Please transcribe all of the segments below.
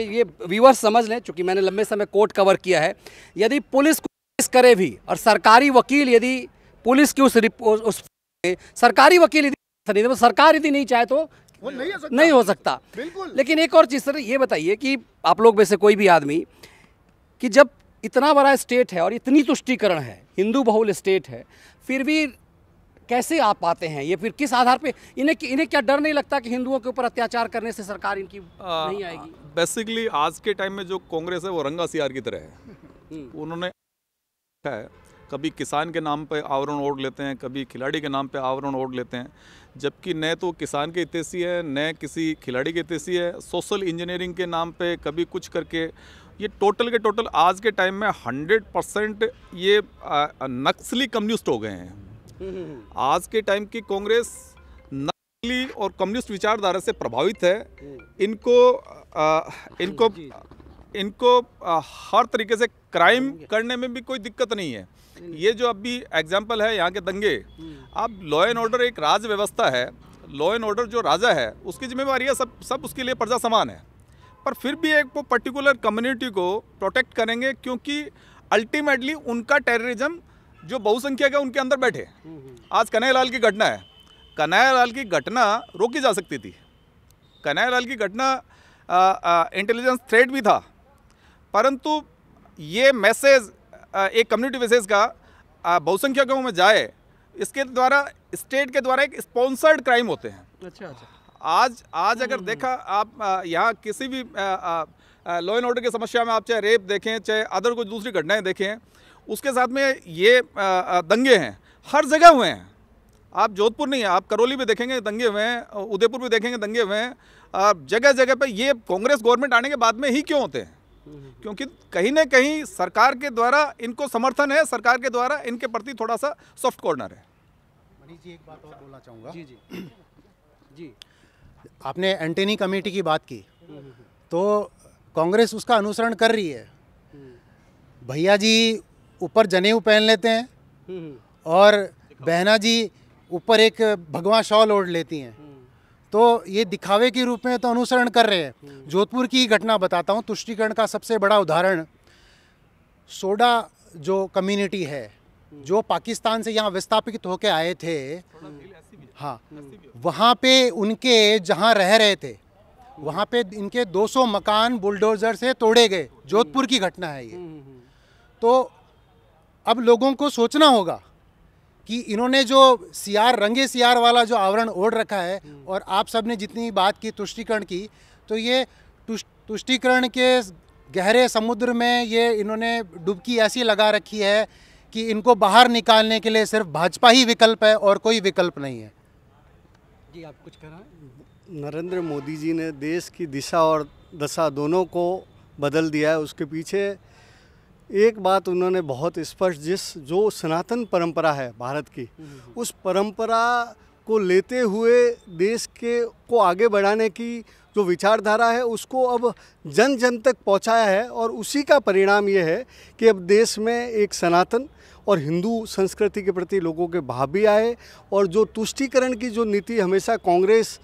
ये व्यूवर्स समझ लें चूँकि मैंने लंबे समय कोर्ट कवर किया है यदि पुलिस केस करे भी और सरकारी वकील यदि पुलिस की उस उस सरकारी वकील यदि नहीं तो सरकार यदि नहीं चाहे तो नहीं नहीं हो सकता बिल्कुल लेकिन एक और चीज़ सर ये बताइए कि आप लोग में से कोई भी आदमी कि जब इतना बड़ा स्टेट है और इतनी तुष्टिकरण है हिंदू बहुल स्टेट है फिर भी कैसे आप पाते हैं ये फिर किस आधार पे इन्हें इन्हें क्या डर नहीं लगता कि हिंदुओं के ऊपर अत्याचार करने से सरकार इनकी आ, नहीं आएगी बेसिकली आज के टाइम में जो कांग्रेस है वो रंगा सियार की तरह है हम्म। उन्होंने है कभी किसान के नाम पे आवरण ओढ़ लेते हैं कभी खिलाड़ी के नाम पे आवरण ओढ़ लेते हैं जबकि न तो किसान के हितेशी है न किसी खिलाड़ी के हितेशी है सोशल इंजीनियरिंग के नाम पे कभी कुछ करके ये टोटल के टोटल आज के टाइम में 100 परसेंट ये नक्सली कम्युनिस्ट हो गए हैं आज के टाइम की कांग्रेस नक्सली और कम्युनिस्ट विचारधारा से प्रभावित है इनको आ, इनको इनको आ, हर तरीके से क्राइम करने में भी कोई दिक्कत नहीं है ये जो अभी एग्जाम्पल है यहाँ के दंगे हम्म। अब लॉ एंड ऑर्डर एक राज व्यवस्था है लॉ एंड ऑर्डर जो राजा है उसकी जिम्मेवारी है सब सब उसके लिए प्रजा समान है पर फिर भी एक वो पर्टिकुलर कम्युनिटी को प्रोटेक्ट करेंगे क्योंकि अल्टीमेटली उनका टेररिज्म जो बहुसंख्यक है उनके अंदर बैठे हम्म, हम्म। आज कन्हैयालाल की घटना है कन्हैयालाल की घटना रोकी जा सकती थी कन्हैयालाल की घटना इंटेलिजेंस थ्रेट भी था परंतु ये मैसेज एक कम्युनिटी मैसेज का बहुसंख्यकों में जाए इसके द्वारा स्टेट के द्वारा एक स्पॉन्सर्ड क्राइम होते हैं अच्छा अच्छा आज आज अगर हम्म, देखा आप यहाँ किसी भी लॉ एंड ऑर्डर की समस्या में आप चाहे रेप देखें चाहे अदर कोई दूसरी घटनाएं देखें उसके साथ में ये दंगे हैं हर जगह हुए हैं आप जोधपुर नहीं आप करौली भी देखेंगे दंगे हुए हैं उदयपुर भी देखेंगे दंगे हुए हैं आप जगह जगह पे ये कांग्रेस गवर्नमेंट आने के बाद में ही क्यों होते हैं क्योंकि कहीं ना कहीं सरकार के द्वारा इनको समर्थन है सरकार के द्वारा इनके प्रति थोड़ा सा सॉफ्ट कॉर्नर है मनीष जी एक बात और बोलना चाहूँगा जी जी जी आपने एंटेनी कमेटी की बात की तो कांग्रेस उसका अनुसरण कर रही है हम्म। भैया जी ऊपर जनेऊ पहन लेते हैं और बहना जी ऊपर एक भगवान शॉल ओढ़ लेती हैं तो ये दिखावे के रूप में तो अनुसरण कर रहे हैं जोधपुर की घटना बताता हूँ तुष्टिकरण का सबसे बड़ा उदाहरण सोडा जो कम्युनिटी है जो पाकिस्तान से यहाँ विस्थापित होकर आए थे हाँ वहाँ पे उनके जहाँ रह रहे थे वहाँ पे इनके 200 मकान बुलडोजर से तोड़े गए जोधपुर की घटना है ये तो अब लोगों को सोचना होगा कि इन्होंने जो सियार रंगे सियार वाला जो आवरण ओढ़ रखा है हम्म। और आप सब ने जितनी बात की तुष्टिकरण की तो ये तुष्टिकरण के गहरे समुद्र में ये इन्होंने डुबकी ऐसी लगा रखी है कि इनको बाहर निकालने के लिए सिर्फ भाजपा ही विकल्प है और कोई विकल्प नहीं है जी आप कुछ हैं नरेंद्र मोदी जी ने देश की दिशा और दशा दोनों को बदल दिया है उसके पीछे एक बात उन्होंने बहुत स्पष्ट जिस जो सनातन परंपरा है भारत की हम्म, हम्म, हम्म। उस परंपरा को लेते हुए देश के को आगे बढ़ाने की जो विचारधारा है उसको अब जन जन तक पहुंचाया है और उसी का परिणाम ये है कि अब देश में एक सनातन और हिंदू संस्कृति के प्रति लोगों के भाव भी आए और जो तुष्टिकरण की जो नीति हमेशा कांग्रेस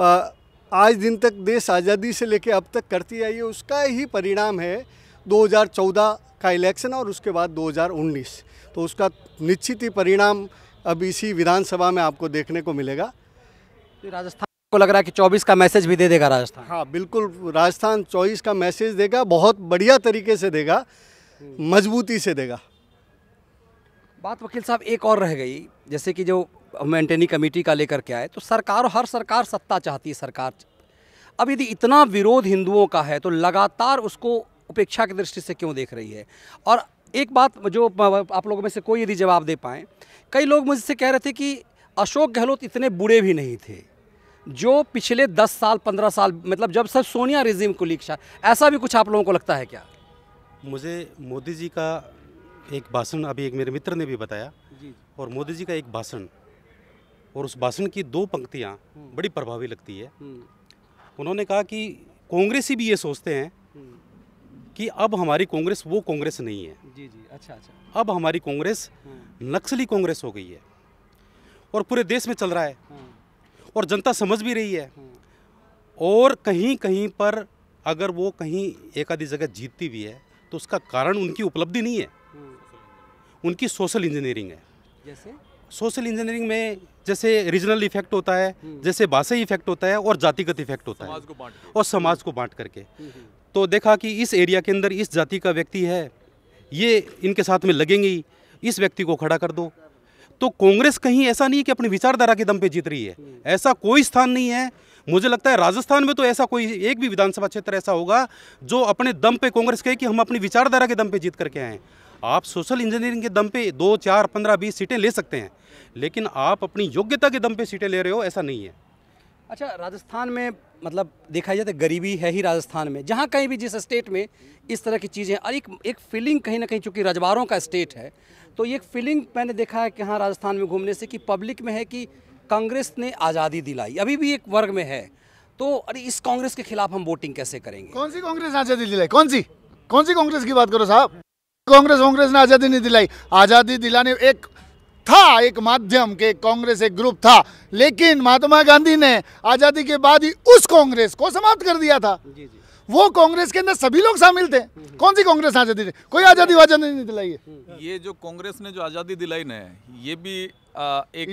आज दिन तक देश आज़ादी से लेकर अब तक करती आई है उसका ही परिणाम है 2014 का इलेक्शन और उसके बाद 2019 तो उसका निश्चित ही परिणाम अब इसी विधानसभा में आपको देखने को मिलेगा तो राजस्थान को लग रहा है कि 24 का मैसेज भी दे देगा राजस्थान हाँ बिल्कुल राजस्थान 24 का मैसेज देगा बहुत बढ़िया तरीके से देगा मजबूती से देगा बात वकील साहब एक और रह गई जैसे कि जो मेंटेनिंग कमेटी का लेकर के आए तो सरकार हर सरकार सत्ता चाहती है सरकार अब यदि इतना विरोध हिंदुओं का है तो लगातार उसको उपेक्षा की दृष्टि से क्यों देख रही है और एक बात जो आप लोगों में से कोई यदि जवाब दे पाएँ कई लोग मुझसे कह रहे थे कि अशोक गहलोत इतने बुरे भी नहीं थे जो पिछले दस साल पंद्रह साल मतलब जब सर सोनिया रिजीम को लीक ऐसा भी कुछ आप लोगों को लगता है क्या मुझे मोदी जी का एक भाषण अभी एक मेरे मित्र ने भी बताया जी। और मोदी जी का एक भाषण और उस भाषण की दो पंक्तियाँ हम्म। बड़ी प्रभावी लगती है हम्म। उन्होंने कहा कि कांग्रेसी भी ये सोचते हैं हम्म। कि अब हमारी कांग्रेस वो कांग्रेस नहीं है जी जी अच्छा अच्छा अब हमारी कांग्रेस हाँ। नक्सली कांग्रेस हो गई है और पूरे देश में चल रहा है हाँ। और जनता समझ भी रही है हाँ। और कहीं कहीं पर अगर वो कहीं एक आधी जगह जीतती भी है तो उसका कारण उनकी उपलब्धि नहीं है उनकी सोशल इंजीनियरिंग है जैसे सोशल इंजीनियरिंग में जैसे रीजनल इफेक्ट होता है हम्म। जैसे भाषाई इफेक्ट होता है और जातिगत इफेक्ट होता है और समाज को बांट करके हम्म, हम्म। तो देखा कि इस एरिया के अंदर इस जाति का व्यक्ति है ये इनके साथ में लगेंगे इस व्यक्ति को खड़ा कर दो तो कांग्रेस कहीं ऐसा नहीं है कि अपनी विचारधारा के दम पे जीत रही है ऐसा कोई स्थान नहीं है मुझे लगता है राजस्थान में तो ऐसा कोई एक भी विधानसभा क्षेत्र ऐसा होगा जो अपने दम पे कांग्रेस कहे कि हम अपनी विचारधारा के दम पे जीत करके आए आप सोशल इंजीनियरिंग के दम पे दो चार पंद्रह बीस सीटें ले सकते हैं लेकिन आप अपनी योग्यता के दम पे सीटें ले रहे हो ऐसा नहीं है अच्छा राजस्थान में मतलब देखा जाए तो गरीबी है ही राजस्थान में जहाँ कहीं भी जिस स्टेट में इस तरह की चीज़ें और एक एक फीलिंग कहीं ना कहीं चूँकि रजवारों का स्टेट है तो ये एक फीलिंग मैंने देखा है कि हाँ राजस्थान में घूमने से कि पब्लिक में है कि कांग्रेस ने आज़ादी दिलाई अभी भी एक वर्ग में है तो अरे इस कांग्रेस के खिलाफ हम वोटिंग कैसे करेंगे कौन सी कांग्रेस आज़ादी दिलाई कौन सी कौन सी कांग्रेस की बात करो साहब कांग्रेस कांग्रेस ने आज़ादी नहीं दिलाई आज़ादी दिलाने एक था एक माध्यम के कांग्रेस एक ग्रुप था लेकिन महात्मा गांधी ने आज़ादी के बाद ही उस कांग्रेस को समाप्त कर दिया था जी जी। वो कांग्रेस के अंदर सभी लोग शामिल थे हम्म, हम्म। कौन सी कांग्रेस आज़ादी थे कोई आज़ादी आज़ादी नहीं दिलाई है हम्म, ये जो कांग्रेस ने जो आज़ादी दिलाई ना ये भी आ, एक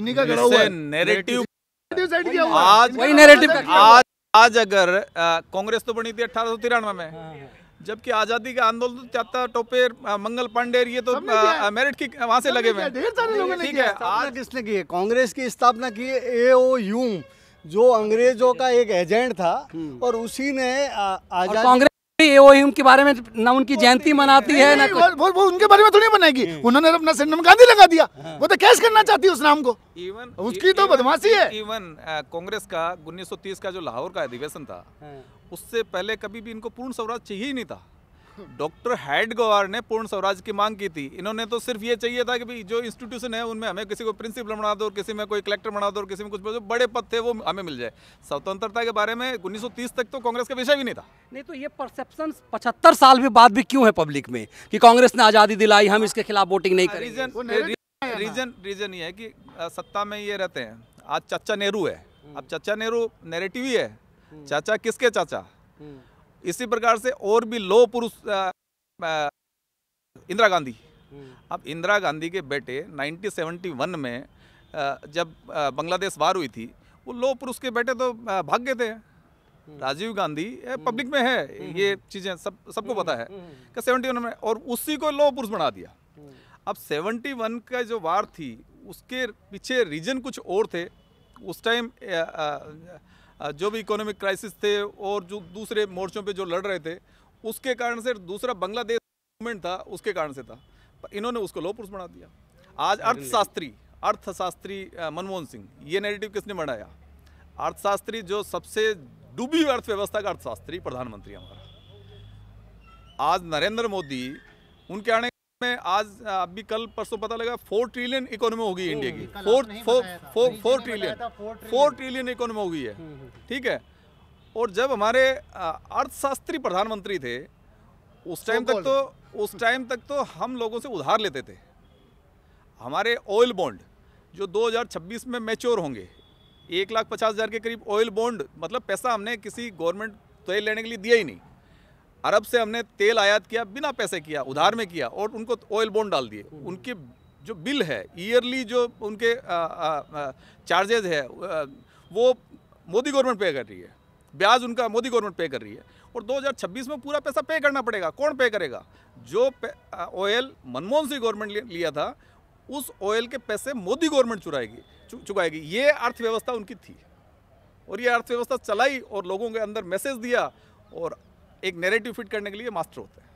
नेरेटिव आज नेरेटिव आज आज अगर कांग्रेस तो बनी थी अठारह सौ तिरानवे में हाँ, हाँ। जबकि आज़ादी का आंदोलन त्याता तो टोपेर मंगल पांडेर ये तो मेरिट की वहां से लगे हुए ढेर सारे लोगों ने किया आज किसने की है कांग्रेस की स्थापना की ए ओ यू जो अंग्रेजों का एक एजेंट था हम्म। और उसी ने आजादी एओएम के उनके बारे में ना उनकी जयंती तो मनाती है ना वो, वो, वो उनके बारे में तो नहीं मनाएगी हाँ। उन्होंने अपना सरनाम गांधी लगा दिया हाँ। वो तो कैश करना चाहती है उस नाम को इवन उसकी तो बदमाशी है इवन कांग्रेस का 1930 का जो लाहौर का अधिवेशन था हाँ। उससे पहले कभी भी इनको पूर्ण स्वराज चाहिए ही नहीं था डॉक्टर हैडगवार ने पूर्ण स्वराज की मांग की थी इन्होंने तो सिर्फ ये चाहिए था कि भाई जो इंस्टीट्यूशन है उनमें हमें किसी को प्रिंसिपल बना दो किसी में कोई कलेक्टर बना दो किसी में कुछ जो बड़े पद थे वो हमें मिल जाए स्वतंत्रता के बारे में उन्नीस तक तो कांग्रेस का विषय भी नहीं था नहीं तो ये परसेप्शन पचहत्तर साल भी बाद भी क्यों है पब्लिक में कि कांग्रेस ने आज़ादी दिलाई हम इसके खिलाफ वोटिंग नहीं रीजन रीजन रीजन ये है कि सत्ता में ये रहते हैं आज चाचा नेहरू है हम्म। अब चाचा नेहरू नेरेटिव ही है चाचा किसके चाचा हम्म। इसी प्रकार से और भी लो पुरुष इंदिरा गांधी हम्म। अब इंदिरा गांधी के बेटे 1971 में जब बांग्लादेश वार हुई थी वो लो पुरुष के बेटे तो भाग गए थे हम्म। राजीव गांधी हम्म। पब्लिक में है ये चीज़ें सब सबको पता है कि 71 वन में और उसी को लो पुरुष बना दिया अब सेवेंटी वन का जो वार थी उसके पीछे रीजन कुछ और थे उस टाइम जो भी इकोनॉमिक क्राइसिस थे और जो दूसरे मोर्चों पे जो लड़ रहे थे उसके कारण से दूसरा बांग्लादेश मूवमेंट था उसके कारण से था पर इन्होंने उसको लो पुरुष बना दिया आज अर्थशास्त्री अर्थशास्त्री मनमोहन सिंह ये नेगेटिव किसने बनाया अर्थशास्त्री जो सबसे डूबी हुई अर्थव्यवस्था का अर्थशास्त्री प्रधानमंत्री हमारा आज नरेंद्र मोदी उनके आने में आज अभी कल परसों पता लगा फोर ट्रिलियन इकोनॉमी हो गई इंडिया की four four four four trillion four trillion economy हो गई है ठीक है और जब हमारे अर्थशास्त्री प्रधानमंत्री थे उस टाइम तक तो उस टाइम तक तो हम लोगों से उधार लेते थे हमारे ऑयल बॉन्ड जो 2026 में मैच्योर होंगे एक लाख पचास हज़ार के करीब ऑयल बॉन्ड मतलब पैसा हमने किसी गवर्नमेंट तय लेने के लिए दिया ही नहीं अरब से हमने तेल आयात किया बिना पैसे किया उधार में किया और उनको ऑयल बोन डाल दिए हम्म। उनके जो बिल है ईयरली जो उनके चार्जेज है वो मोदी गवर्नमेंट पे कर रही है ब्याज उनका मोदी गवर्नमेंट पे कर रही है और 2026 में पूरा पैसा पे करना पड़ेगा कौन पे करेगा जो ऑयल मनमोहन सिंह गवर्नमेंट लिया था उस ऑयल के पैसे मोदी गवर्नमेंट चुराएगी चु, चुकाएगी ये अर्थव्यवस्था उनकी थी और ये अर्थव्यवस्था चलाई और लोगों के अंदर मैसेज दिया और एक नेरेटिव फिट करने के लिए मास्टर होते हैं